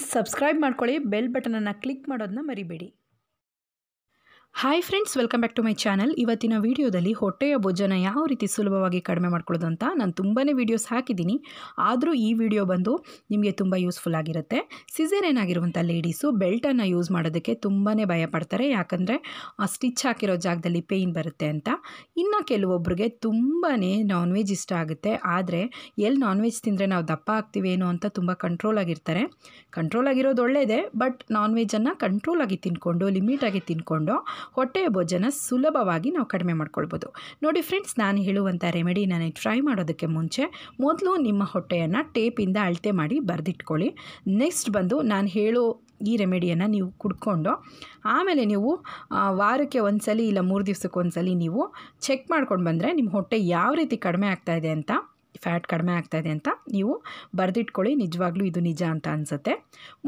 friends subscribe ಮಾಡ್ಕೊಳ್ಳಿ bell ಬಟನನ್ನು click ಮಾಡೋದನ್ನ ಮರಿಬೇಡಿ hi friends welcome back to my channel ಇವತ್ತಿನ ವೀಡಿಯೋದಲ್ಲಿ ಹೊಟ್ಟೆಯ ಭೋಜನ ಯಾವ ರೀತಿ ಸುಲಭವಾಗಿ ಕಡಿಮೆ ಮಾಡ್ಕೊಳ್ಳೋದು ಅಂತ ನಾನು ತುಂಬಾ ವೀಡಿಯೋಸ್ ಹಾಕಿದ್ದೀನಿ ಆದರೂ ಈ ವಿಡಿಯೋ ಬಂದು ನಿಮಗೆ ತುಂಬ ಯೂಸ್ಫುಲ್ ಆಗಿರುತ್ತೆ ಸಿಸರ್ ಏನಾಗಿರುವಂಥ ಲೇಡೀಸು ಬೆಲ್ಟನ್ನು ಯೂಸ್ ಮಾಡೋದಕ್ಕೆ ತುಂಬಾ ಭಯಪಡ್ತಾರೆ ಯಾಕಂದರೆ ಆ ಸ್ಟಿಚ್ ಹಾಕಿರೋ ಜಾಗದಲ್ಲಿ ಪೇಯ್ನ್ ಬರುತ್ತೆ ಅಂತ ಇನ್ನು ಕೆಲವೊಬ್ಬರಿಗೆ ತುಂಬಾ ನಾನ್ ವೆಜ್ ಇಷ್ಟ ಆಗುತ್ತೆ ಆದರೆ ಎಲ್ಲಿ ನಾನ್ ವೆಜ್ ತಿಂದರೆ ನಾವು ದಪ್ಪ ಆಗ್ತೀವೇನೋ ಅಂತ ತುಂಬ ಕಂಟ್ರೋಲ್ ಆಗಿರ್ತಾರೆ ಕಂಟ್ರೋಲ್ ಆಗಿರೋದು ಒಳ್ಳೆಯದೇ ಬಟ್ ನಾನ್ ವೆಜ್ಜನ್ನು ಕಂಟ್ರೋಲಾಗಿ ತಿನ್ಕೊಂಡು ಲಿಮಿಟಾಗಿ ತಿನ್ಕೊಂಡು ಹೊಟ್ಟೆಯ ಭೋಜನ ಸುಲಭವಾಗಿ ನಾವು ಕಡಿಮೆ ಮಾಡ್ಕೊಳ್ಬೋದು ನೋಡಿ ಫ್ರೆಂಡ್ಸ್ ನಾನು ಹೇಳುವಂಥ ರೆಮಿಡಿ ನಾನು ಟ್ರೈ ಮಾಡೋದಕ್ಕೆ ಮುಂಚೆ ಮೊದಲು ನಿಮ್ಮ ಹೊಟ್ಟೆಯನ್ನು ಟೇಪಿಂದ ಅಳತೆ ಮಾಡಿ ಬರೆದಿಟ್ಕೊಳ್ಳಿ ನೆಕ್ಸ್ಟ್ ಬಂದು ನಾನು ಹೇಳೋ ಈ ರೆಮಿಡಿಯನ್ನು ನೀವು ಕುಡ್ಕೊಂಡು ಆಮೇಲೆ ನೀವು ವಾರಕ್ಕೆ ಒಂದು ಸಲ ಇಲ್ಲ ಮೂರು ದಿವ್ಸಕ್ಕೆ ಒಂದು ಸಲ ನೀವು ಚೆಕ್ ಮಾಡ್ಕೊಂಡು ಬಂದರೆ ನಿಮ್ಮ ಹೊಟ್ಟೆ ಯಾವ ರೀತಿ ಕಡಿಮೆ ಆಗ್ತಾಯಿದೆ ಅಂತ ಫ್ಯಾಟ್ ಕಡಿಮೆ ಆಗ್ತಾಯಿದೆ ಅಂತ ನೀವು ಬರೆದಿಟ್ಕೊಳ್ಳಿ ನಿಜವಾಗ್ಲೂ ಇದು ನಿಜ ಅಂತ ಅನಿಸುತ್ತೆ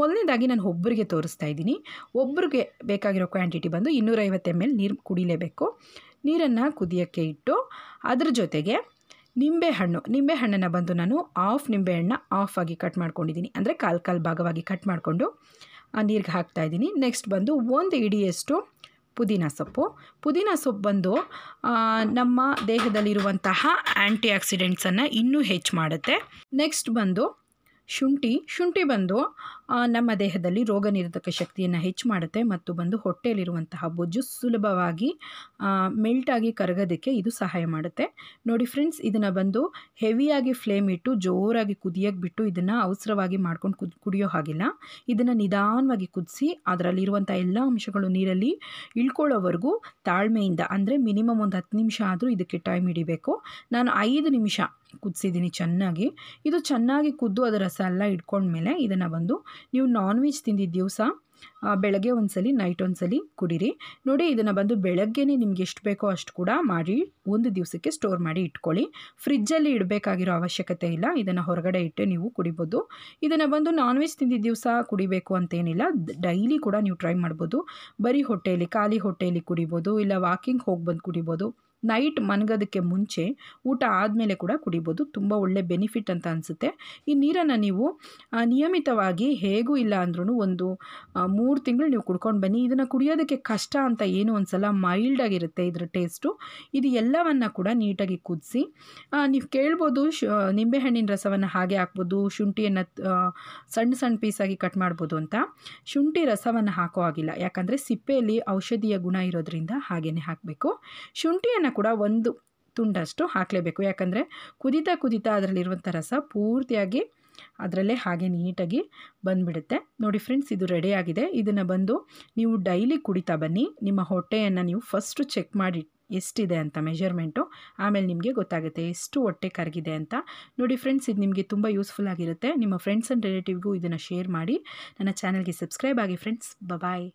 ಮೊದಲನೇದಾಗಿ ನಾನು ಒಬ್ಬರಿಗೆ ತೋರಿಸ್ತಾ ಇದ್ದೀನಿ ಒಬ್ಬರಿಗೆ ಬೇಕಾಗಿರೋ ಕ್ವಾಂಟಿಟಿ ಬಂದು ಇನ್ನೂರೈವತ್ತು ಎಮ್ ಎಲ್ ನೀರು ಕುಡಿಲೇಬೇಕು ನೀರನ್ನು ಕುದಿಯೋಕ್ಕೆ ಇಟ್ಟು ಅದ್ರ ಜೊತೆಗೆ ನಿಂಬೆಹಣ್ಣು ನಿಂಬೆಹಣ್ಣನ್ನು ಬಂದು ನಾನು ಆಫ್ ನಿಂಬೆಹಣ್ಣ ಆಫ್ ಆಗಿ ಕಟ್ ಮಾಡ್ಕೊಂಡಿದ್ದೀನಿ ಅಂದರೆ ಕಾಲು ಕಾಲು ಭಾಗವಾಗಿ ಕಟ್ ಮಾಡಿಕೊಂಡು ಆ ನೀರಿಗೆ ಹಾಕ್ತಾಯಿದ್ದೀನಿ ನೆಕ್ಸ್ಟ್ ಬಂದು ಒಂದು ಇಡಿಯಷ್ಟು ಪುದೀನ ಸೊಪ್ಪು ಪುದೀನ ಸೊಪ್ಪು ಬಂದು ನಮ್ಮ ದೇಹದಲ್ಲಿರುವಂತಹ ಆ್ಯಂಟಿ ಆಕ್ಸಿಡೆಂಟ್ಸನ್ನು ಇನ್ನೂ ಹೆಚ್ಚು ಮಾಡುತ್ತೆ ನೆಕ್ಸ್ಟ್ ಬಂದು ಶುಂಠಿ ಶುಂಠಿ ಬಂದು ನಮ್ಮ ದೇಹದಲ್ಲಿ ರೋಗ ನಿರೋಧಕ ಶಕ್ತಿಯನ್ನು ಹೆಚ್ಚು ಮಾಡುತ್ತೆ ಮತ್ತು ಬಂದು ಹೊಟ್ಟೆಯಲ್ಲಿರುವಂತಹ ಬೊಜ್ಜು ಸುಲಭವಾಗಿ ಮೆಲ್ಟಾಗಿ ಕರಗೋದಕ್ಕೆ ಇದು ಸಹಾಯ ಮಾಡುತ್ತೆ ನೋಡಿ ಫ್ರೆಂಡ್ಸ್ ಇದನ್ನು ಬಂದು ಹೆವಿಯಾಗಿ ಫ್ಲೇಮ್ ಇಟ್ಟು ಜೋರಾಗಿ ಕುದಿಯಾಗಿ ಬಿಟ್ಟು ಇದನ್ನು ಅವಸರವಾಗಿ ಮಾಡ್ಕೊಂಡು ಕುಡಿಯೋ ಹಾಗಿಲ್ಲ ಇದನ್ನು ನಿಧಾನವಾಗಿ ಕುದಿಸಿ ಅದರಲ್ಲಿರುವಂಥ ಎಲ್ಲ ಅಂಶಗಳು ನೀರಲ್ಲಿ ಇಳ್ಕೊಳ್ಳೋವರೆಗೂ ತಾಳ್ಮೆಯಿಂದ ಅಂದರೆ ಮಿನಿಮಮ್ ಒಂದು ಹತ್ತು ನಿಮಿಷ ಆದರೂ ಇದಕ್ಕೆ ಟೈಮ್ ಹಿಡಿಬೇಕು ನಾನು ಐದು ನಿಮಿಷ ಕುದಿಸಿದ್ದೀನಿ ಚೆನ್ನಾಗಿ ಇದು ಚೆನ್ನಾಗಿ ಕುದ್ದು ಅದರ ರಸ ಎಲ್ಲ ಇಟ್ಕೊಂಡ್ಮೇಲೆ ಇದನ್ನು ಬಂದು ನೀವು ನಾನ್ ವೆಜ್ ತಿಂದಿದ್ದ ದಿವಸ ಬೆಳಗ್ಗೆ ಒಂದ್ಸಲಿ ನೈಟ್ ಒಂದ್ಸಲಿ ಕುಡೀರಿ ನೋಡಿ ಇದನ್ನು ಬಂದು ಬೆಳಗ್ಗೆನೇ ನಿಮ್ಗೆ ಎಷ್ಟು ಬೇಕೋ ಅಷ್ಟು ಕೂಡ ಮಾಡಿ ಒಂದು ದಿವಸಕ್ಕೆ ಸ್ಟೋರ್ ಮಾಡಿ ಇಟ್ಕೊಳ್ಳಿ ಫ್ರಿಜ್ಜಲ್ಲಿ ಇಡಬೇಕಾಗಿರೋ ಅವಶ್ಯಕತೆ ಇಲ್ಲ ಇದನ್ನು ಹೊರಗಡೆ ಇಟ್ಟು ನೀವು ಕುಡಿಬೋದು ಇದನ್ನು ಬಂದು ನಾನ್ ವೆಜ್ ತಿಂದಿದ್ದ ದಿವಸ ಕುಡಿಬೇಕು ಅಂತೇನಿಲ್ಲ ಡೈಲಿ ಕೂಡ ನೀವು ಟ್ರೈ ಮಾಡ್ಬೋದು ಬರೀ ಹೊಟ್ಟೆಯಲ್ಲಿ ಖಾಲಿ ಹೊಟ್ಟೆಯಲ್ಲಿ ಕುಡಿಬೋದು ಇಲ್ಲ ವಾಕಿಂಗ್ ಹೋಗಿ ಬಂದು ಕುಡಿಬೋದು ನೈಟ್ ಮನಗೋದಕ್ಕೆ ಮುಂಚೆ ಊಟ ಆದಮೇಲೆ ಕೂಡ ಕುಡಿಬೋದು ತುಂಬ ಒಳ್ಳೆ ಬೆನಿಫಿಟ್ ಅಂತ ಅನಿಸುತ್ತೆ ಈ ನೀರನ್ನು ನೀವು ನಿಯಮಿತವಾಗಿ ಹೇಗೂ ಇಲ್ಲ ಅಂದ್ರೂ ಒಂದು ಮೂರು ತಿಂಗಳು ನೀವು ಕುಡ್ಕೊಂಡು ಬನ್ನಿ ಇದನ್ನು ಕುಡಿಯೋದಕ್ಕೆ ಕಷ್ಟ ಅಂತ ಏನು ಒಂದ್ಸಲ ಮೈಲ್ಡಾಗಿರುತ್ತೆ ಇದರ ಟೇಸ್ಟು ಇದು ಎಲ್ಲವನ್ನು ಕೂಡ ನೀಟಾಗಿ ಕುದಿಸಿ ನೀವು ಕೇಳ್ಬೋದು ಶು ನಿಂಬೆಹಣ್ಣಿನ ರಸವನ್ನು ಹಾಗೆ ಹಾಕ್ಬೋದು ಶುಂಠಿಯನ್ನು ಸಣ್ಣ ಸಣ್ಣ ಪೀಸಾಗಿ ಕಟ್ ಮಾಡ್ಬೋದು ಅಂತ ಶುಂಠಿ ರಸವನ್ನು ಹಾಕೋ ಆಗಿಲ್ಲ ಯಾಕಂದರೆ ಸಿಪ್ಪೆಯಲ್ಲಿ ಔಷಧೀಯ ಗುಣ ಇರೋದ್ರಿಂದ ಹಾಗೇ ಹಾಕಬೇಕು ಶುಂಠಿಯನ್ನು ಕೂಡ ಒಂದು ತುಂಡಷ್ಟು ಹಾಕಲೇಬೇಕು ಯಾಕಂದರೆ ಕುದಿತಾ ಕುದಿತಾ ಅದರಲ್ಲಿರುವಂಥ ರಸ ಪೂರ್ತಿಯಾಗಿ ಅದರಲ್ಲೇ ಹಾಗೆ ನೀಟಾಗಿ ಬಂದುಬಿಡುತ್ತೆ ನೋಡಿ ಫ್ರೆಂಡ್ಸ್ ಇದು ರೆಡಿಯಾಗಿದೆ ಇದನ್ನು ಬಂದು ನೀವು ಡೈಲಿ ಕುಡಿತಾ ಬನ್ನಿ ನಿಮ್ಮ ಹೊಟ್ಟೆಯನ್ನು ನೀವು ಫಸ್ಟು ಚೆಕ್ ಮಾಡಿ ಎಷ್ಟಿದೆ ಅಂತ ಮೆಷರ್ಮೆಂಟು ಆಮೇಲೆ ನಿಮಗೆ ಗೊತ್ತಾಗುತ್ತೆ ಎಷ್ಟು ಹೊಟ್ಟೆ ಕರಗಿದೆ ಅಂತ ನೋಡಿ ಫ್ರೆಂಡ್ಸ್ ಇದು ನಿಮಗೆ ತುಂಬ ಯೂಸ್ಫುಲ್ ಆಗಿರುತ್ತೆ ನಿಮ್ಮ ಫ್ರೆಂಡ್ಸ್ ಆ್ಯಂಡ್ ರಿಲೇಟಿವ್ಗೂ ಇದನ್ನು ಶೇರ್ ಮಾಡಿ ನನ್ನ ಚಾನಲ್ಗೆ ಸಬ್ಸ್ಕ್ರೈಬ್ ಆಗಿ ಫ್ರೆಂಡ್ಸ್ ಬಬಾಯ್